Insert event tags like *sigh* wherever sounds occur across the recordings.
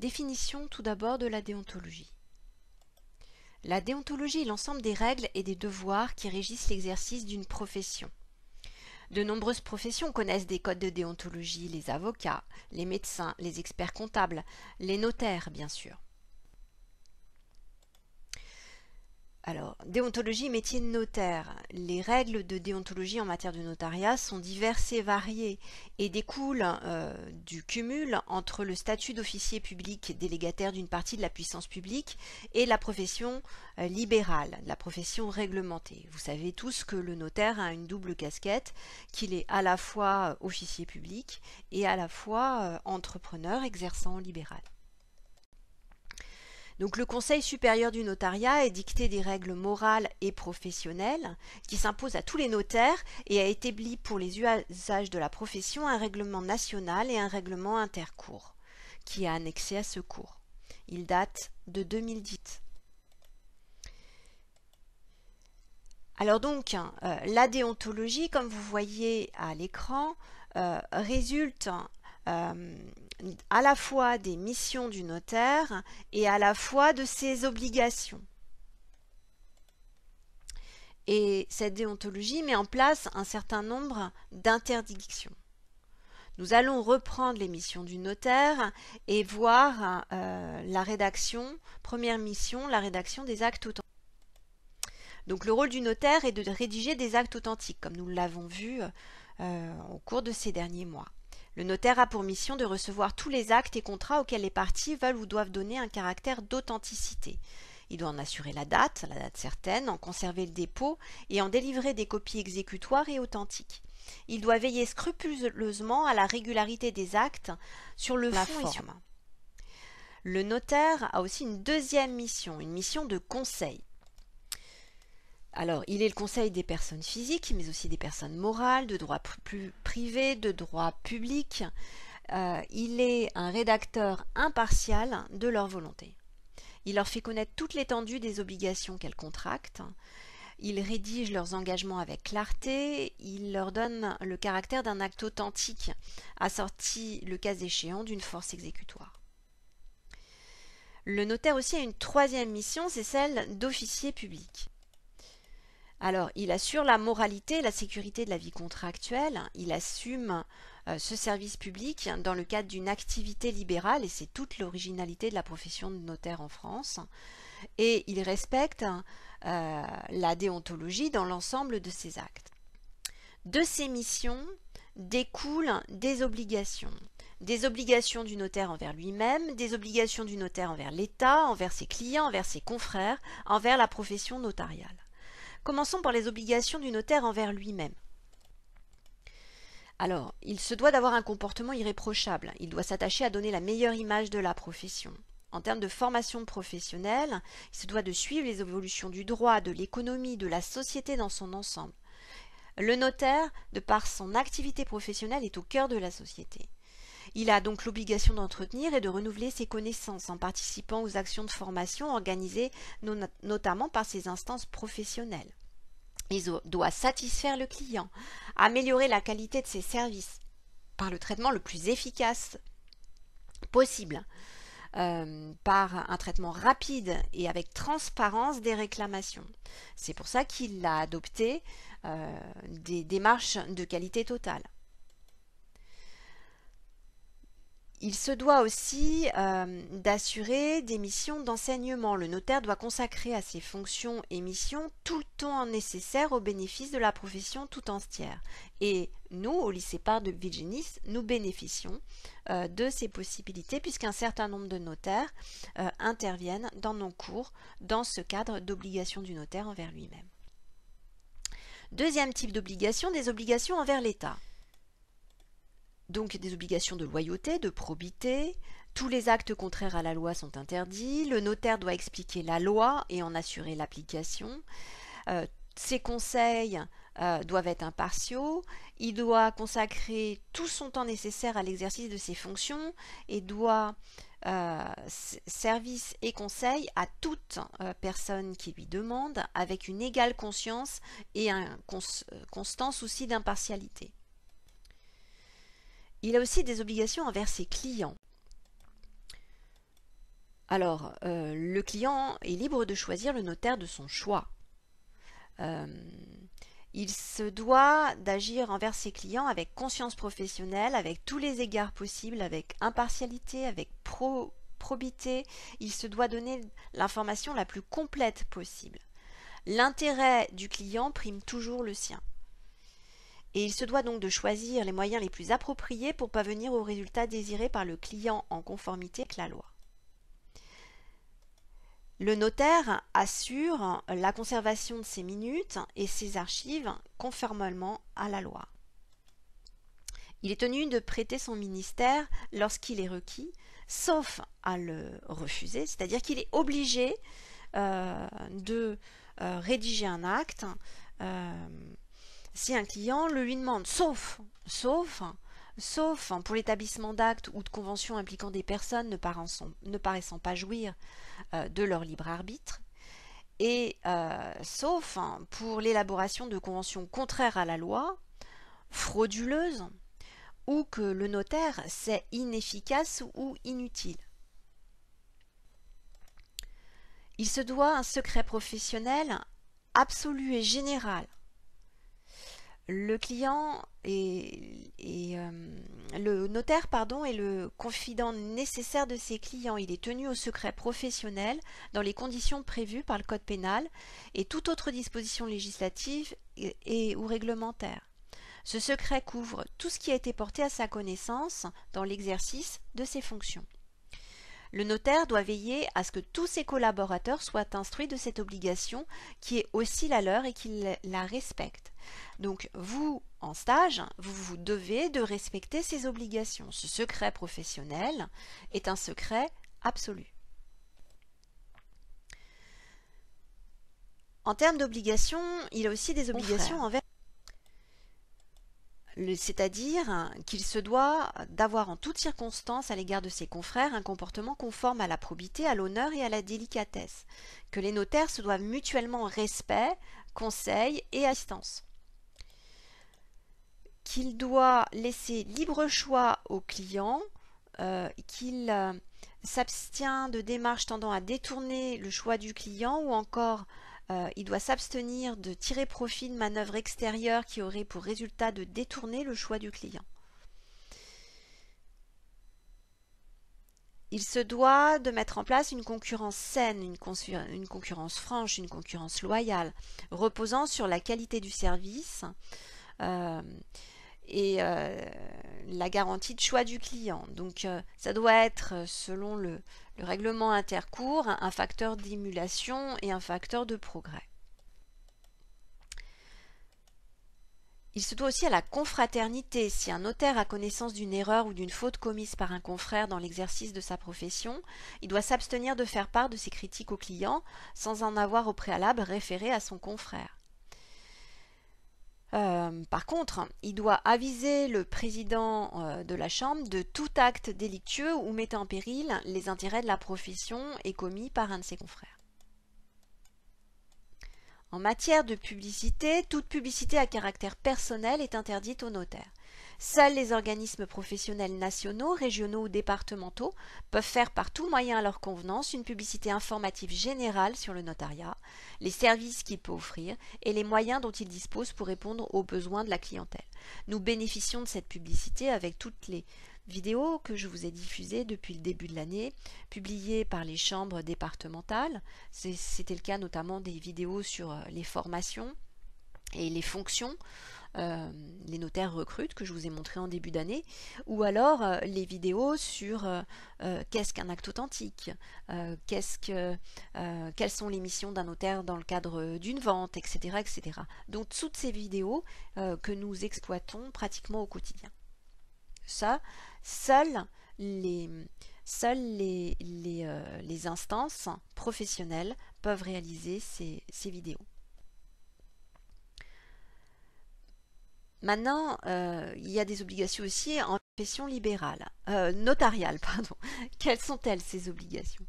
Définition tout d'abord de la déontologie. La déontologie est l'ensemble des règles et des devoirs qui régissent l'exercice d'une profession. De nombreuses professions connaissent des codes de déontologie, les avocats, les médecins, les experts comptables, les notaires bien sûr. Alors, déontologie, métier de notaire. Les règles de déontologie en matière de notariat sont diverses et variées et découlent euh, du cumul entre le statut d'officier public délégataire d'une partie de la puissance publique et la profession euh, libérale, la profession réglementée. Vous savez tous que le notaire a une double casquette, qu'il est à la fois officier public et à la fois euh, entrepreneur exerçant en libéral. Donc le Conseil supérieur du notariat a dicté des règles morales et professionnelles qui s'imposent à tous les notaires et a établi pour les usages de la profession un règlement national et un règlement intercours qui est annexé à ce cours. Il date de 2010. Alors donc, euh, la déontologie, comme vous voyez à l'écran, euh, résulte euh, à la fois des missions du notaire et à la fois de ses obligations. Et cette déontologie met en place un certain nombre d'interdictions. Nous allons reprendre les missions du notaire et voir euh, la rédaction, première mission, la rédaction des actes authentiques. Donc le rôle du notaire est de rédiger des actes authentiques, comme nous l'avons vu euh, au cours de ces derniers mois. Le notaire a pour mission de recevoir tous les actes et contrats auxquels les parties veulent ou doivent donner un caractère d'authenticité. Il doit en assurer la date, la date certaine, en conserver le dépôt et en délivrer des copies exécutoires et authentiques. Il doit veiller scrupuleusement à la régularité des actes sur le fond le notaire a aussi une deuxième mission, une mission de conseil. Alors, il est le conseil des personnes physiques, mais aussi des personnes morales, de droits plus privés, de droit public. Euh, il est un rédacteur impartial de leur volonté. Il leur fait connaître toute l'étendue des obligations qu'elles contractent. Il rédige leurs engagements avec clarté, il leur donne le caractère d'un acte authentique, assorti le cas échéant d'une force exécutoire. Le notaire aussi a une troisième mission, c'est celle d'officier public. Alors, il assure la moralité, la sécurité de la vie contractuelle, il assume euh, ce service public dans le cadre d'une activité libérale, et c'est toute l'originalité de la profession de notaire en France, et il respecte euh, la déontologie dans l'ensemble de ses actes. De ces missions découlent des obligations des obligations du notaire envers lui-même, des obligations du notaire envers l'État, envers ses clients, envers ses confrères, envers la profession notariale. Commençons par les obligations du notaire envers lui-même. Alors, il se doit d'avoir un comportement irréprochable. Il doit s'attacher à donner la meilleure image de la profession. En termes de formation professionnelle, il se doit de suivre les évolutions du droit, de l'économie, de la société dans son ensemble. Le notaire, de par son activité professionnelle, est au cœur de la société. Il a donc l'obligation d'entretenir et de renouveler ses connaissances en participant aux actions de formation organisées notamment par ses instances professionnelles. Il doit satisfaire le client, améliorer la qualité de ses services par le traitement le plus efficace possible, euh, par un traitement rapide et avec transparence des réclamations. C'est pour ça qu'il a adopté euh, des démarches de qualité totale. Il se doit aussi euh, d'assurer des missions d'enseignement. Le notaire doit consacrer à ses fonctions et missions tout le temps nécessaire au bénéfice de la profession tout entière. Et nous, au lycée par de Virginis, nous bénéficions euh, de ces possibilités puisqu'un certain nombre de notaires euh, interviennent dans nos cours dans ce cadre d'obligation du notaire envers lui-même. Deuxième type d'obligation, des obligations envers l'État donc des obligations de loyauté, de probité. Tous les actes contraires à la loi sont interdits. Le notaire doit expliquer la loi et en assurer l'application. Euh, ses conseils euh, doivent être impartiaux. Il doit consacrer tout son temps nécessaire à l'exercice de ses fonctions et doit euh, service et conseils à toute personne qui lui demande avec une égale conscience et un constant souci d'impartialité. Il a aussi des obligations envers ses clients. Alors, euh, le client est libre de choisir le notaire de son choix. Euh, il se doit d'agir envers ses clients avec conscience professionnelle, avec tous les égards possibles, avec impartialité, avec probité. Il se doit donner l'information la plus complète possible. L'intérêt du client prime toujours le sien et il se doit donc de choisir les moyens les plus appropriés pour parvenir au résultat désiré par le client en conformité avec la loi. Le notaire assure la conservation de ses minutes et ses archives conformément à la loi. Il est tenu de prêter son ministère lorsqu'il est requis, sauf à le refuser, c'est-à-dire qu'il est obligé euh, de euh, rédiger un acte euh, si un client le lui demande, sauf, sauf, sauf pour l'établissement d'actes ou de conventions impliquant des personnes ne paraissant, pas jouir euh, de leur libre arbitre, et euh, sauf pour l'élaboration de conventions contraires à la loi, frauduleuses, ou que le notaire sait inefficace ou inutile. Il se doit un secret professionnel absolu et général le client et, euh, le notaire pardon est le confident nécessaire de ses clients. Il est tenu au secret professionnel dans les conditions prévues par le code pénal et toute autre disposition législative ou réglementaire. Ce secret couvre tout ce qui a été porté à sa connaissance dans l'exercice de ses fonctions. Le notaire doit veiller à ce que tous ses collaborateurs soient instruits de cette obligation qui est aussi la leur et qu'ils la respectent. Donc vous, en stage, vous vous devez de respecter ces obligations. Ce secret professionnel est un secret absolu. En termes d'obligations, il a aussi des obligations envers c'est-à-dire qu'il se doit d'avoir en toutes circonstances à l'égard de ses confrères un comportement conforme à la probité, à l'honneur et à la délicatesse, que les notaires se doivent mutuellement respect, conseil et assistance, qu'il doit laisser libre choix au client, euh, qu'il euh, s'abstient de démarches tendant à détourner le choix du client ou encore euh, il doit s'abstenir de tirer profit de manœuvres extérieures qui auraient pour résultat de détourner le choix du client. Il se doit de mettre en place une concurrence saine, une, concurrence franche, une concurrence loyale, reposant sur la qualité du service, euh, et euh, la garantie de choix du client. Donc euh, ça doit être, euh, selon le, règlement intercours, un facteur d'émulation et un facteur de progrès. Il se doit aussi à la confraternité. Si un notaire a connaissance d'une erreur ou d'une faute commise par un confrère dans l'exercice de sa profession, il doit s'abstenir de faire part de ses critiques au client sans en avoir au préalable référé à son confrère. Euh, par contre, il doit aviser le président euh, de la Chambre de tout acte délictueux ou mettant en péril les intérêts de la profession et commis par un de ses confrères. En matière de publicité, toute publicité à caractère personnel est interdite au notaire. Seuls les organismes professionnels nationaux, régionaux ou départementaux peuvent faire par tout moyen à leur convenance une publicité informative générale sur le notariat, les services qu'il peut offrir et les moyens dont il dispose pour répondre aux besoins de la clientèle. Nous bénéficions de cette publicité avec toutes les vidéos que je vous ai diffusées depuis le début de l'année, publiées par les chambres départementales. C'était le cas notamment des vidéos sur euh, les formations et les fonctions euh, les notaires recrutent que je vous ai montré en début d'année, ou alors euh, les vidéos sur euh, qu'est-ce qu'un acte authentique, qu'est-ce que, quelles sont les missions d'un notaire dans le cadre d'une vente, etc., etc. Donc toutes ces vidéos que nous exploitons pratiquement au quotidien. Ça, seules les, les, les, instances professionnelles peuvent réaliser ces vidéos. Maintenant, euh, il y a des obligations aussi en profession libérale, euh, notariale, *laughs* pardon. Quelles sont-elles ces obligations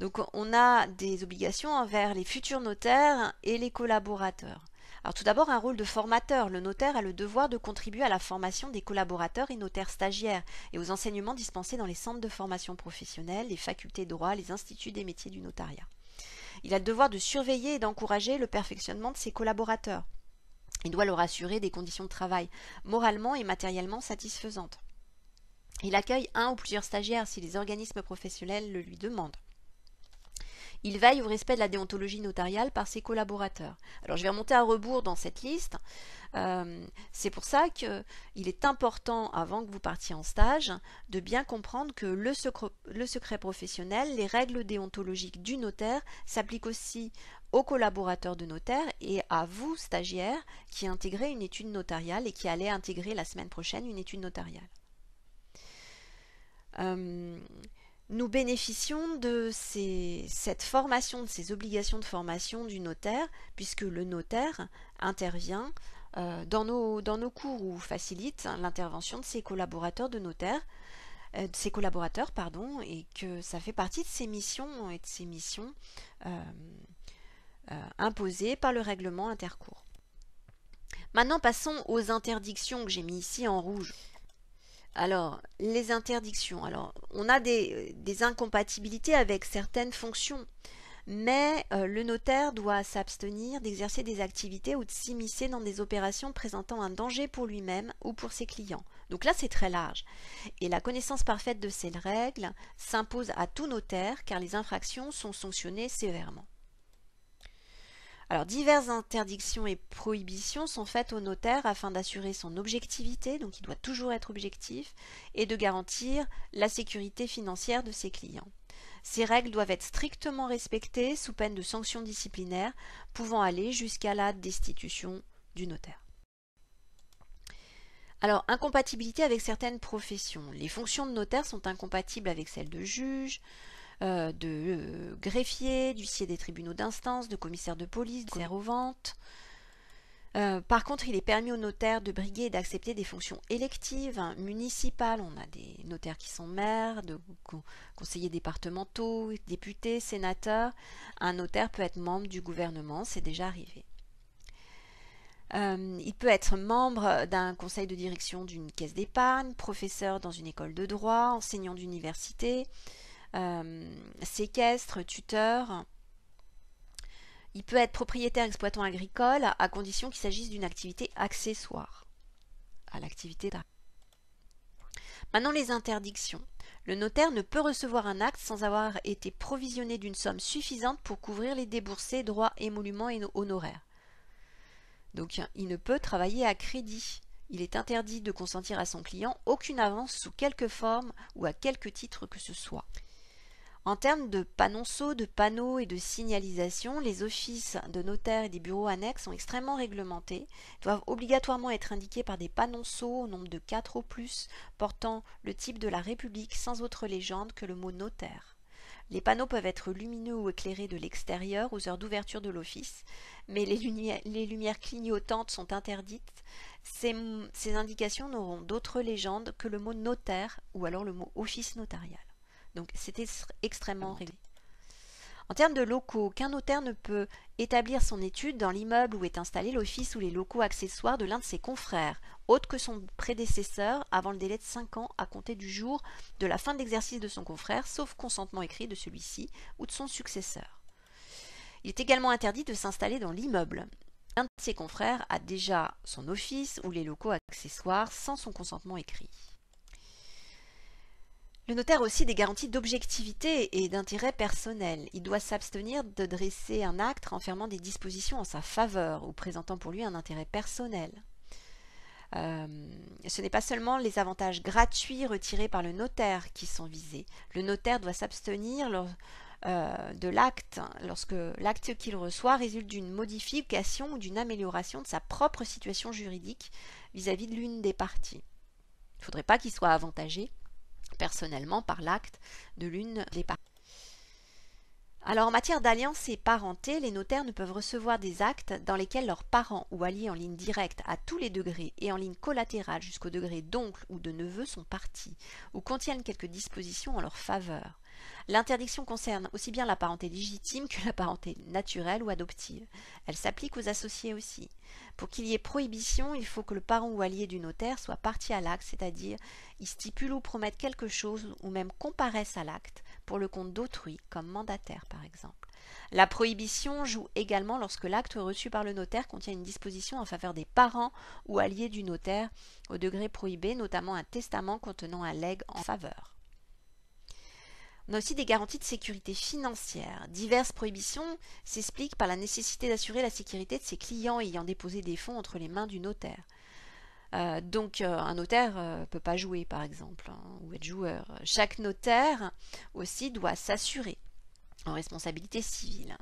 Donc on a des obligations envers les futurs notaires et les collaborateurs. Alors tout d'abord un rôle de formateur. Le notaire a le devoir de contribuer à la formation des collaborateurs et notaires stagiaires et aux enseignements dispensés dans les centres de formation professionnelle, les facultés de droit, les instituts des métiers du notariat. Il a le devoir de surveiller et d'encourager le perfectionnement de ses collaborateurs. Il doit leur assurer des conditions de travail moralement et matériellement satisfaisantes. Il accueille un ou plusieurs stagiaires si les organismes professionnels le lui demandent. Il veille au respect de la déontologie notariale par ses collaborateurs. Alors je vais remonter à rebours dans cette liste. Euh, c'est pour ça qu'il est important, avant que vous partiez en stage, de bien comprendre que le secret, le secret professionnel, les règles déontologiques du notaire s'appliquent aussi aux collaborateurs de notaire et à vous, stagiaires, qui intégrez une étude notariale et qui allez intégrer la semaine prochaine une étude notariale. Euh, nous bénéficions de cette formation, de ces obligations de formation du notaire, puisque le notaire intervient euh, dans, nos, cours ou facilite l'intervention de ses collaborateurs de notaire, euh, de ses collaborateurs, pardon, et que ça fait partie de ses missions et de ses missions euh, imposées par le règlement intercours. Maintenant, passons aux interdictions que j'ai mis ici en rouge. Alors, les interdictions. Alors, on a des, incompatibilités avec certaines fonctions, mais euh, le notaire doit s'abstenir d'exercer des activités ou de s'immiscer dans des opérations présentant un danger pour lui-même ou pour ses clients. Donc là, c'est très large. Et la connaissance parfaite de ces règles s'impose à tout notaire car les infractions sont sanctionnées sévèrement. Alors diverses interdictions et prohibitions sont faites au notaire afin d'assurer son objectivité, donc il doit toujours être objectif, et de garantir la sécurité financière de ses clients. Ces règles doivent être strictement respectées sous peine de sanctions disciplinaires pouvant aller jusqu'à la destitution du notaire. Alors, incompatibilité avec certaines professions. Les fonctions de notaire sont incompatibles avec celles de juge, euh, de euh, greffier, d'huissier des tribunaux d'instance, de commissaire de police, de zéro euh, par contre, il est permis aux notaires de briguer et d'accepter des fonctions électives, municipales. On a des notaires qui sont maires, de conseillers départementaux, députés, sénateurs. Un notaire peut être membre du gouvernement, c'est déjà arrivé. il peut être membre d'un conseil de direction d'une caisse d'épargne, professeur dans une école de droit, enseignant d'université, euh, séquestre, tuteur. Il peut être propriétaire exploitant agricole à condition qu'il s'agisse d'une activité accessoire à l'activité Maintenant les interdictions. Le notaire ne peut recevoir un acte sans avoir été provisionné d'une somme suffisante pour couvrir les déboursés, droits, émoluments et honoraires. Donc il ne peut travailler à crédit. Il est interdit de consentir à son client aucune avance sous quelque forme ou à quelque titre que ce soit. En termes de panonceaux, de panneaux et de signalisation, les offices de notaires et des bureaux annexes sont extrêmement réglementés, doivent obligatoirement être indiqués par des panonceaux au nombre de 4 ou plus, portant le type de la République sans autre légende que le mot notaire. Les panneaux peuvent être lumineux ou éclairés de l'extérieur aux heures d'ouverture de l'office, mais les, lumières, clignotantes sont interdites. ces indications n'auront d'autre légende que le mot notaire ou alors le mot office notarial. Donc c'était extrêmement réglé. En termes de locaux, qu'un notaire ne peut établir son étude dans l'immeuble où est installé l'office ou les locaux accessoires de l'un de ses confrères, autre que son prédécesseur, avant le délai de 5 ans à compter du jour de la fin d'exercice de son confrère, sauf consentement écrit de celui-ci ou de son successeur. Il est également interdit de s'installer dans l'immeuble. Un de ses confrères a déjà son office ou les locaux accessoires sans son consentement écrit. Le notaire aussi des garanties d'objectivité et d'intérêt personnel. Il doit s'abstenir de dresser un acte renfermant des dispositions en sa faveur ou présentant pour lui un intérêt personnel. Euh, ce n'est pas seulement les avantages gratuits retirés par le notaire qui sont visés. Le notaire doit s'abstenir euh, de l'acte lorsque l'acte qu'il reçoit résulte d'une modification ou d'une amélioration de sa propre situation juridique vis à -vis de l'une des parties. Il ne faudrait pas qu'il soit avantagé personnellement par l'acte de l'une des parties. Alors en matière d'alliance et parenté, les notaires ne peuvent recevoir des actes dans lesquels leurs parents ou alliés en ligne directe à tous les degrés et en ligne collatérale jusqu'au degré d'oncle ou de neveu sont partis ou contiennent quelques dispositions en leur faveur. L'interdiction concerne aussi bien la parenté légitime que la parenté naturelle ou adoptive. Elle s'applique aux associés aussi. Pour qu'il y ait prohibition, il faut que le parent ou allié du notaire soit parti à l'acte, c'est-à-dire il stipule ou promette quelque chose ou même comparaisse à l'acte pour le compte d'autrui, comme mandataire par exemple. La prohibition joue également lorsque l'acte reçu par le notaire contient une disposition en faveur des parents ou alliés du notaire au degré prohibé, notamment un testament contenant un legs en faveur. On a aussi des garanties de sécurité financière. Diverses prohibitions s'expliquent par la nécessité d'assurer la sécurité de ses clients ayant déposé des fonds entre les mains du notaire. Euh, donc euh, un notaire ne euh, peut pas jouer par exemple hein, ou être joueur. Chaque notaire aussi doit s'assurer en responsabilité civile.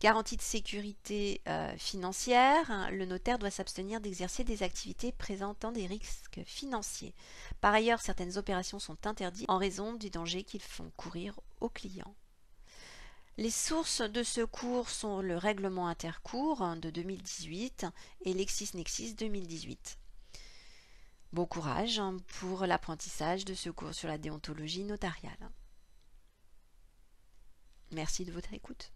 Garantie de sécurité euh, financière, hein, le notaire doit s'abstenir d'exercer des activités présentant des risques financiers. Par ailleurs, certaines opérations sont interdites en raison du danger qu'ils font courir aux clients. Les sources de secours sont le règlement intercours hein, de 2018 et LexisNexis 2018. Bon courage hein, pour l'apprentissage de ce cours sur la déontologie notariale. Merci de votre écoute.